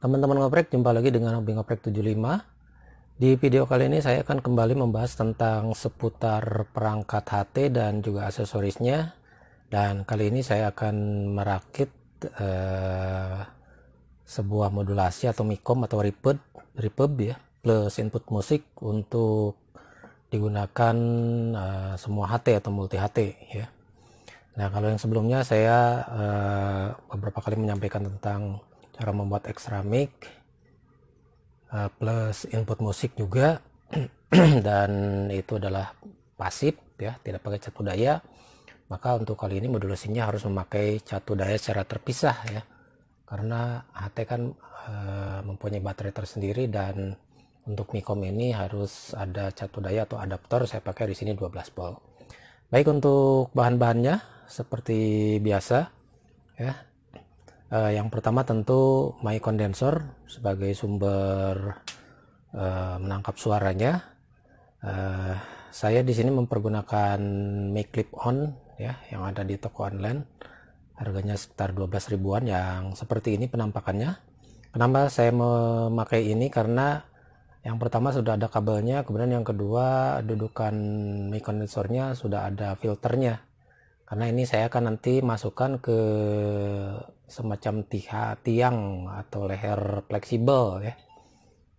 Teman-teman ngoprek, jumpa lagi dengan Hobi Ngoprek 75. Di video kali ini saya akan kembali membahas tentang seputar perangkat HT dan juga aksesorisnya. Dan kali ini saya akan merakit eh, sebuah modulasi atau mikom atau ripet ripet ya, plus input musik untuk digunakan eh, semua HT atau multi HT ya. Nah, kalau yang sebelumnya saya eh, beberapa kali menyampaikan tentang cara membuat extra mic uh, eh, plus input musik juga dan itu adalah pasif ya tidak pakai catu daya maka untuk kali ini modulasinya harus memakai catu daya secara terpisah ya karena HT kan uh, mempunyai baterai tersendiri dan untuk Mikom ini harus ada catu daya atau adaptor saya pakai di sini 12 volt baik untuk bahan-bahannya seperti biasa ya Uh, yang pertama tentu mic condenser sebagai sumber uh, menangkap suaranya. Uh, saya di sini mempergunakan mic clip on ya yang ada di toko online. Harganya sekitar 12 ribuan yang seperti ini penampakannya. Kenapa saya memakai ini karena yang pertama sudah ada kabelnya, kemudian yang kedua dudukan mic condensernya sudah ada filternya. Karena ini saya akan nanti masukkan ke semacam tiha, tiang atau leher fleksibel ya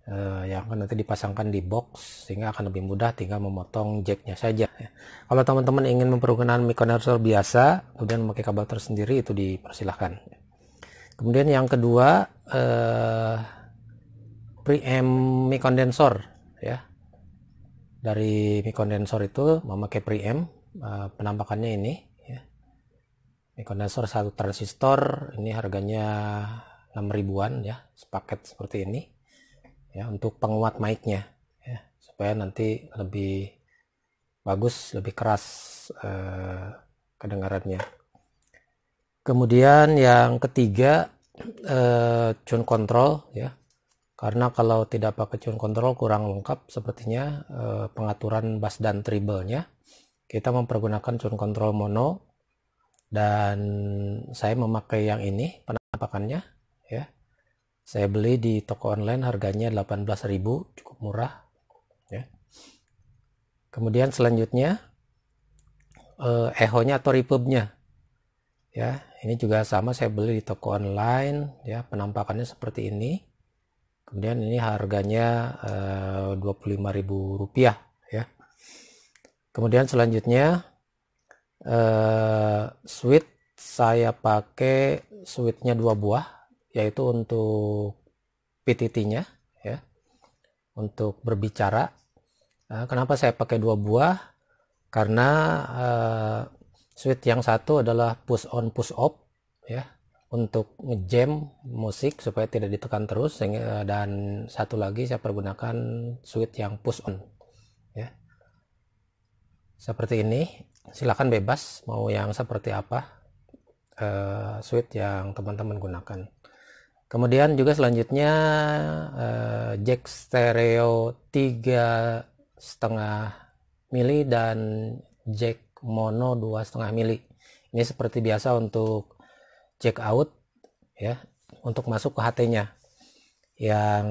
uh, yang akan nanti dipasangkan di box sehingga akan lebih mudah tinggal memotong jacknya saja ya. kalau teman-teman ingin mempergunakan microinverter biasa kemudian memakai kabel tersendiri itu dipersilahkan kemudian yang kedua uh, preamp mi kondensor ya dari mi kondensor itu memakai preamp uh, penampakannya ini kondensor satu transistor ini harganya 6 ribuan ya sepaket seperti ini ya untuk penguat mic-nya ya supaya nanti lebih bagus lebih keras eh, kedengarannya kemudian yang ketiga eh, tune control ya karena kalau tidak pakai tune control kurang lengkap sepertinya eh, pengaturan bass dan treble-nya kita mempergunakan tune control mono dan saya memakai yang ini penampakannya ya saya beli di toko online harganya 18.000 cukup murah ya kemudian selanjutnya eh, ehonya atau reverb-nya ya ini juga sama saya beli di toko online ya penampakannya seperti ini kemudian ini harganya eh, 25.000 rupiah ya kemudian selanjutnya uh, sweet saya pakai sweetnya dua buah yaitu untuk PTT-nya ya untuk berbicara. Nah, kenapa saya pakai dua buah? Karena uh, eh, switch yang satu adalah push on push off ya untuk ngejam musik supaya tidak ditekan terus dan satu lagi saya pergunakan switch yang push on ya seperti ini silakan bebas mau yang seperti apa uh, suite yang teman-teman gunakan. Kemudian juga selanjutnya uh, jack stereo tiga setengah mili dan jack mono dua setengah mili. Ini seperti biasa untuk jack out ya, untuk masuk ke HT-nya. Yang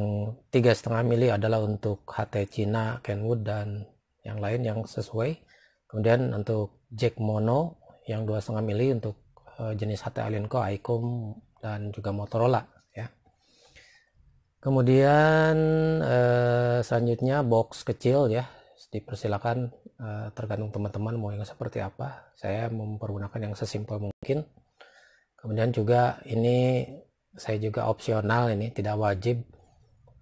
tiga setengah mili adalah untuk HT Cina, Kenwood dan yang lain yang sesuai kemudian untuk jack mono yang 2,5 mili untuk eh, jenis HT Alienco, Icom dan juga Motorola ya. Kemudian eh, selanjutnya box kecil ya dipersilakan eh, tergantung teman-teman mau yang seperti apa. Saya mempergunakan yang sesimpel mungkin. Kemudian juga ini saya juga opsional ini tidak wajib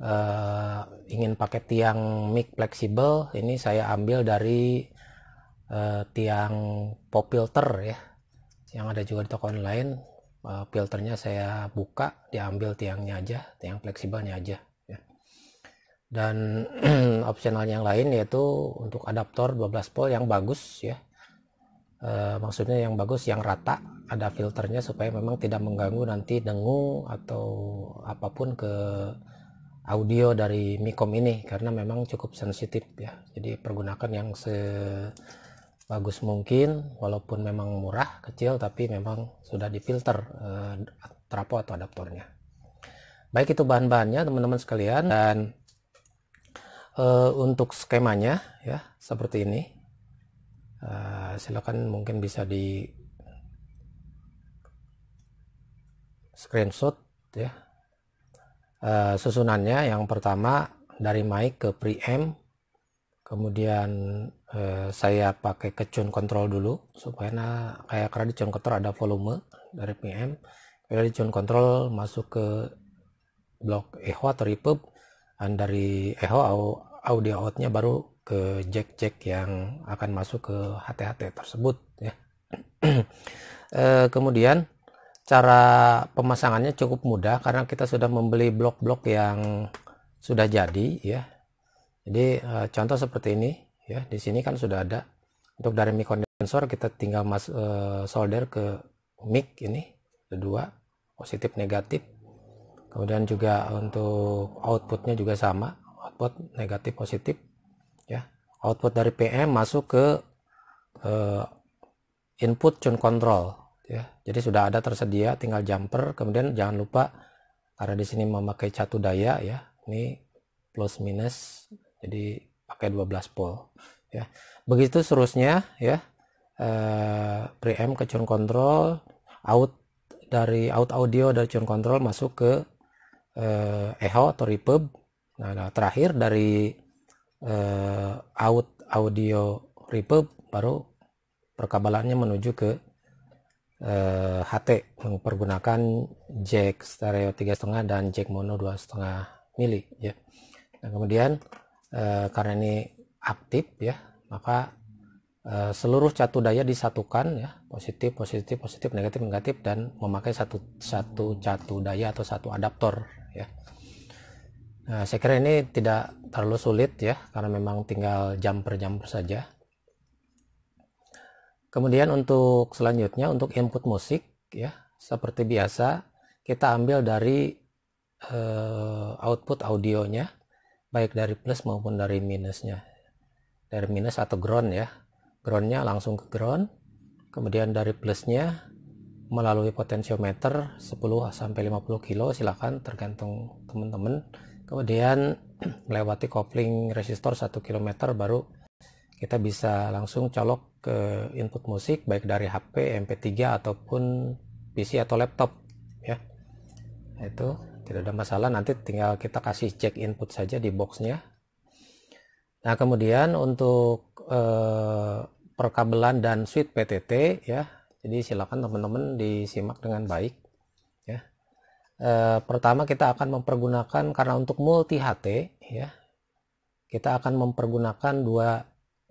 eh, ingin pakai tiang mic fleksibel ini saya ambil dari uh, tiang pop filter ya yang ada juga di toko online uh, filternya saya buka diambil tiangnya aja tiang fleksibelnya aja ya. dan opsionalnya yang lain yaitu untuk adaptor 12 volt yang bagus ya uh, maksudnya yang bagus yang rata ada filternya supaya memang tidak mengganggu nanti dengung atau apapun ke audio dari Mikom ini karena memang cukup sensitif ya. Jadi pergunakan yang se sebagus mungkin walaupun memang murah kecil tapi memang sudah difilter eh, trapo atau adaptornya baik itu bahan-bahannya teman-teman sekalian dan eh, untuk skemanya ya seperti ini eh, silakan mungkin bisa di screenshot ya eh, susunannya yang pertama dari mic ke preamp kemudian Eh, saya pakai ke kontrol dulu supaya nah kayak karena di tune control ada volume dari PM kalau di tune control masuk ke blok echo atau reverb dan dari echo audio outnya baru ke jack jack yang akan masuk ke HT-HT tersebut ya e, kemudian cara pemasangannya cukup mudah karena kita sudah membeli blok-blok yang sudah jadi ya jadi e, contoh seperti ini ya di sini kan sudah ada untuk dari mic kondensor kita tinggal mas uh, solder ke mic ini kedua positif negatif kemudian juga untuk outputnya juga sama output negatif positif ya output dari PM masuk ke uh, input tune control ya jadi sudah ada tersedia tinggal jumper kemudian jangan lupa karena di sini memakai catu daya ya ini plus minus jadi pakai 12 volt ya begitu seterusnya ya eh, preamp ke tune control out dari out audio dari tune control masuk ke eh, echo atau reverb nah, nah terakhir dari eh, out audio reverb baru perkabelannya menuju ke eh, HT mempergunakan jack stereo tiga setengah dan jack mono dua setengah mili ya nah, kemudian Eh, karena ini aktif ya maka e, seluruh catu daya disatukan ya positif positif positif negatif negatif dan memakai satu satu catu daya atau satu adaptor ya nah, saya kira ini tidak terlalu sulit ya karena memang tinggal jam per jam saja kemudian untuk selanjutnya untuk input musik ya seperti biasa kita ambil dari uh, output audionya baik dari plus maupun dari minusnya dari minus atau ground ya groundnya langsung ke ground kemudian dari plusnya melalui potensiometer 10 sampai 50 kilo silahkan tergantung teman-teman kemudian melewati kopling resistor 1 km baru kita bisa langsung colok ke input musik baik dari HP, MP3 ataupun PC atau laptop ya. Nah, itu tidak ada masalah nanti tinggal kita kasih check input saja di boxnya nah kemudian untuk eh, perkabelan dan switch PTT ya jadi silakan teman-teman disimak dengan baik ya eh, pertama kita akan mempergunakan karena untuk multi HT ya kita akan mempergunakan dua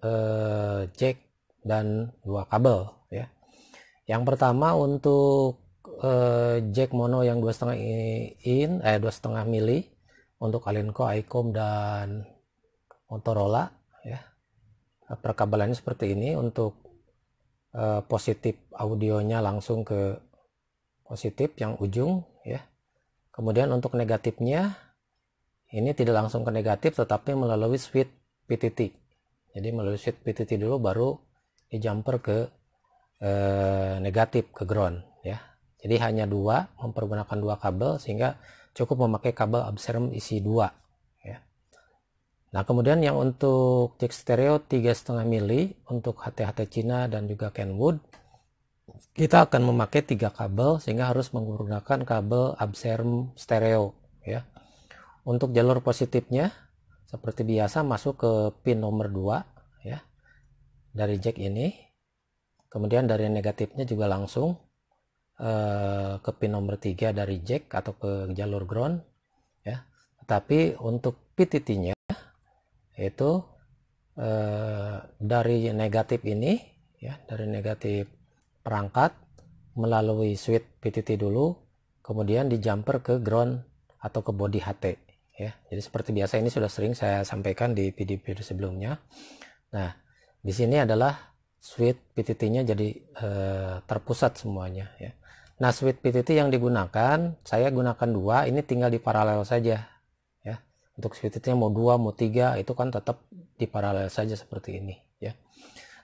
eh, jack dan dua kabel ya yang pertama untuk uh, jack mono yang dua setengah in eh dua setengah mili untuk Alenco, Icom dan Motorola ya perkabelannya seperti ini untuk uh, positif audionya langsung ke positif yang ujung ya kemudian untuk negatifnya ini tidak langsung ke negatif tetapi melalui switch PTT jadi melalui switch PTT dulu baru di jumper ke eh, negatif ke ground ya jadi hanya dua, mempergunakan dua kabel sehingga cukup memakai kabel absorb isi dua. Ya. Nah kemudian yang untuk jack stereo 3,5 mili untuk HT-HT Cina dan juga Kenwood kita akan memakai tiga kabel sehingga harus menggunakan kabel absorb stereo ya. Untuk jalur positifnya seperti biasa masuk ke pin nomor 2 ya dari jack ini. Kemudian dari negatifnya juga langsung Eh, ke pin nomor 3 dari jack atau ke jalur ground ya Tapi untuk PTT-nya itu eh, dari negatif ini ya dari negatif perangkat melalui switch PTT dulu kemudian di jumper ke ground atau ke body HT ya jadi seperti biasa ini sudah sering saya sampaikan di video-video sebelumnya nah di sini adalah switch PTT-nya jadi eh, terpusat semuanya ya. Nah, switch PTT yang digunakan, saya gunakan dua, ini tinggal di paralel saja. ya Untuk switch PTT mau dua, mau tiga, itu kan tetap di paralel saja seperti ini. ya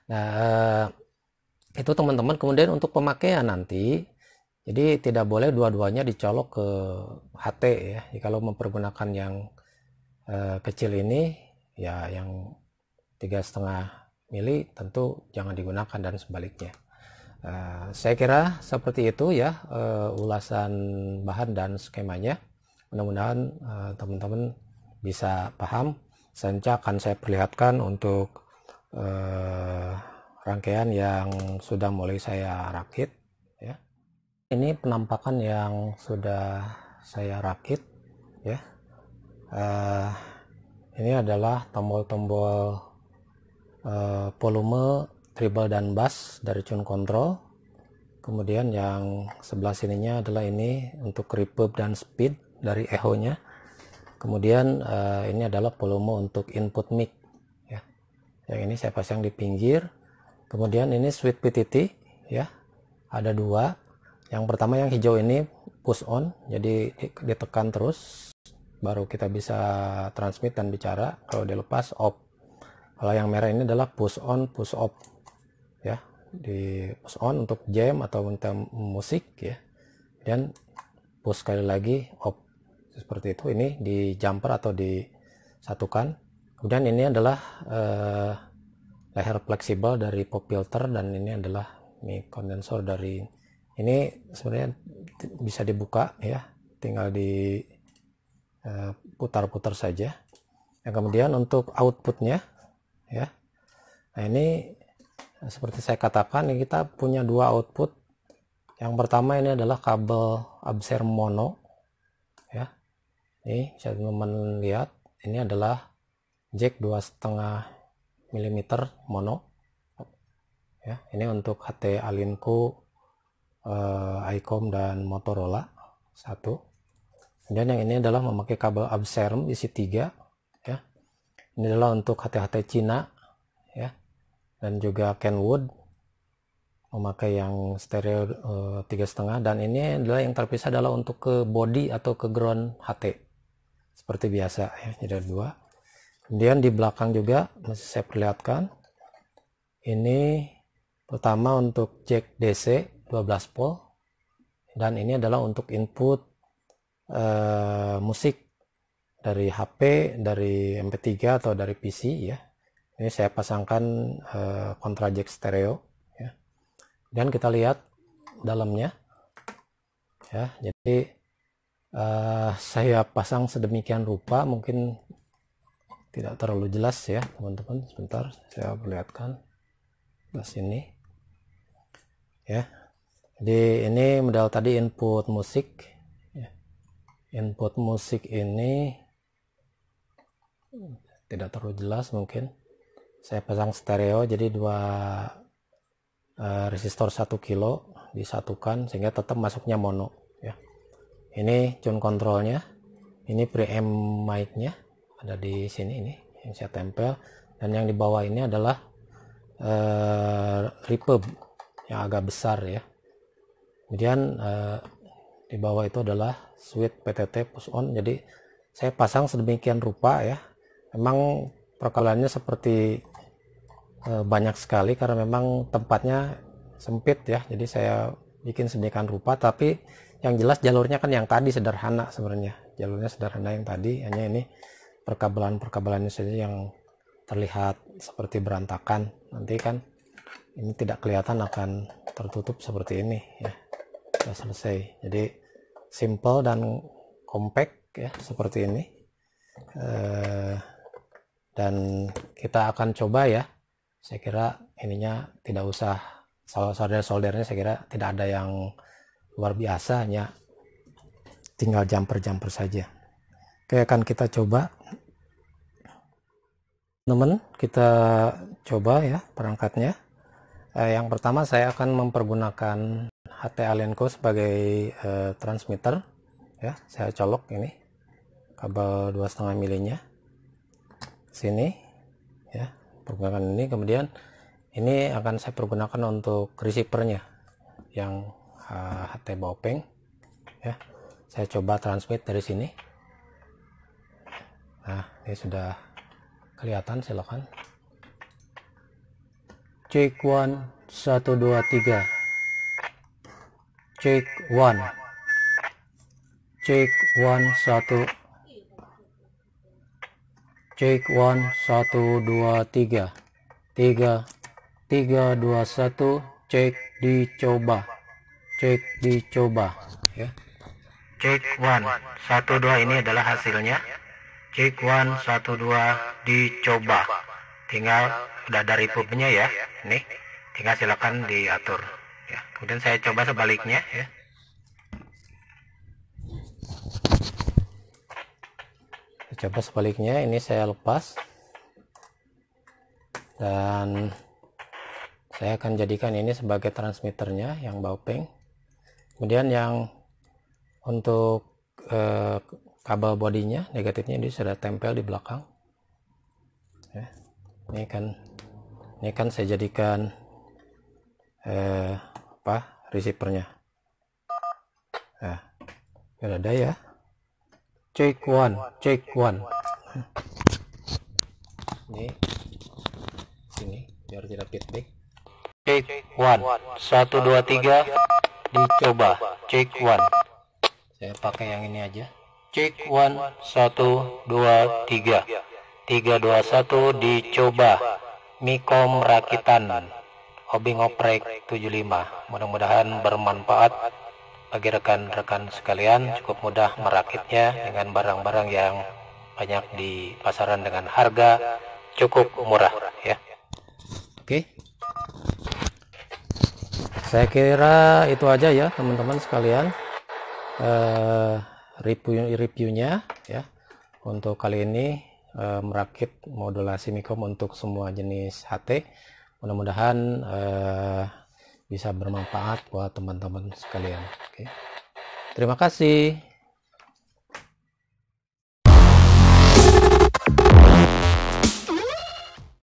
Nah, eh, itu teman-teman. Kemudian untuk pemakaian nanti, jadi tidak boleh dua-duanya dicolok ke HT ya. Jadi, kalau mempergunakan yang eh, kecil ini, ya yang tiga setengah mili tentu jangan digunakan dan sebaliknya. Nah, saya kira seperti itu ya uh, ulasan bahan dan skemanya. Mudah-mudahan uh, teman-teman bisa paham. Selanjutnya akan saya perlihatkan untuk uh, rangkaian yang sudah mulai saya rakit. Ya. Ini penampakan yang sudah saya rakit. Ya. Uh, ini adalah tombol-tombol uh, volume treble dan bass dari tune control kemudian yang sebelah sininya adalah ini untuk reverb dan speed dari echo nya kemudian uh, ini adalah volume untuk input mic ya yang ini saya pasang di pinggir kemudian ini switch PTT ya ada dua yang pertama yang hijau ini push on jadi ditekan terus baru kita bisa transmit dan bicara kalau dilepas off kalau yang merah ini adalah push on push off ya di push on untuk jam atau untuk musik ya dan push sekali lagi off seperti itu ini di jumper atau disatukan kemudian ini adalah eh, leher fleksibel dari pop filter dan ini adalah mic kondensor dari ini sebenarnya bisa dibuka ya tinggal di eh, putar putar saja nah, kemudian untuk outputnya ya nah ini seperti saya katakan kita punya dua output yang pertama ini adalah kabel abser mono ya ini saya teman lihat ini adalah jack dua setengah mm mono ya ini untuk HT Alinco eh, Icom dan Motorola satu kemudian yang ini adalah memakai kabel abserm isi tiga. ya ini adalah untuk HT-HT Cina dan juga Kenwood memakai yang stereo eh, tiga setengah dan ini adalah yang terpisah adalah untuk ke body atau ke ground HT seperti biasa ya jadi ada dua kemudian di belakang juga masih saya perlihatkan ini pertama untuk jack DC 12 volt dan ini adalah untuk input uh, musik dari HP dari MP3 atau dari PC ya ini saya pasangkan uh, eh, kontra jack stereo ya. dan kita lihat dalamnya ya jadi uh, saya pasang sedemikian rupa mungkin tidak terlalu jelas ya teman-teman sebentar saya perlihatkan ke sini ya jadi ini modal tadi input musik ya. input musik ini tidak terlalu jelas mungkin saya pasang stereo jadi dua uh, resistor 1 kilo disatukan sehingga tetap masuknya mono ya ini tune kontrolnya ini preamp mic-nya ada di sini ini yang saya tempel dan yang di bawah ini adalah uh, reverb yang agak besar ya kemudian uh, di bawah itu adalah switch PTT push on jadi saya pasang sedemikian rupa ya memang perkalannya seperti Eh, banyak sekali karena memang tempatnya sempit ya jadi saya bikin sediakan rupa tapi yang jelas jalurnya kan yang tadi sederhana sebenarnya jalurnya sederhana yang tadi hanya ini perkabelan-perkabelannya saja yang terlihat seperti berantakan nanti kan ini tidak kelihatan akan tertutup seperti ini ya sudah selesai jadi simple dan compact ya seperti ini eh, dan kita akan coba ya saya kira ininya tidak usah solder-soldernya saya kira tidak ada yang luar biasa hanya tinggal jumper-jumper saja oke akan kita coba teman kita coba ya perangkatnya eh, yang pertama saya akan mempergunakan HT Alienco sebagai eh, transmitter ya saya colok ini kabel 2,5 mm milinya sini ya pergunakan ini kemudian ini akan saya pergunakan untuk receivernya yang uh, eh, HT Bopeng ya saya coba transmit dari sini nah ini sudah kelihatan silakan check one satu dua tiga check one check one 1 Cek 1, 1, 2, 3. 3, 3, 2, 1. Cek dicoba. Cek dicoba. Ya. Cek 1, 1, 2 ini adalah hasilnya. Cek 1, 1, 2, dicoba. Tinggal udah dari pubnya ya. Nih, tinggal silakan diatur. Ya. Kemudian saya coba sebaliknya ya. kabel sebaliknya ini saya lepas dan saya akan jadikan ini sebagai transmitternya yang bau baupeng kemudian yang untuk eh, kabel bodinya negatifnya ini sudah tempel di belakang ya, ini kan ini kan saya jadikan eh, apa receivernya nah, ya ada ya Check one, check one. Ini sini biar tidak feedback. Check one, satu dua tiga, dicoba. Check one. Saya pakai yang ini aja. Check one, satu dua tiga, tiga dua satu, dicoba. Mikom Rakitan, Hobi Ngoprek lima. Mudah-mudahan bermanfaat bagi rekan-rekan sekalian cukup mudah merakitnya dengan barang-barang yang banyak di pasaran dengan harga cukup murah ya. Oke. Saya kira itu aja ya teman-teman sekalian eh, review reviewnya ya untuk kali ini eh, merakit modulasi mikom untuk semua jenis HT. Mudah-mudahan eh, bisa bermanfaat buat teman-teman sekalian. Oke. Terima kasih.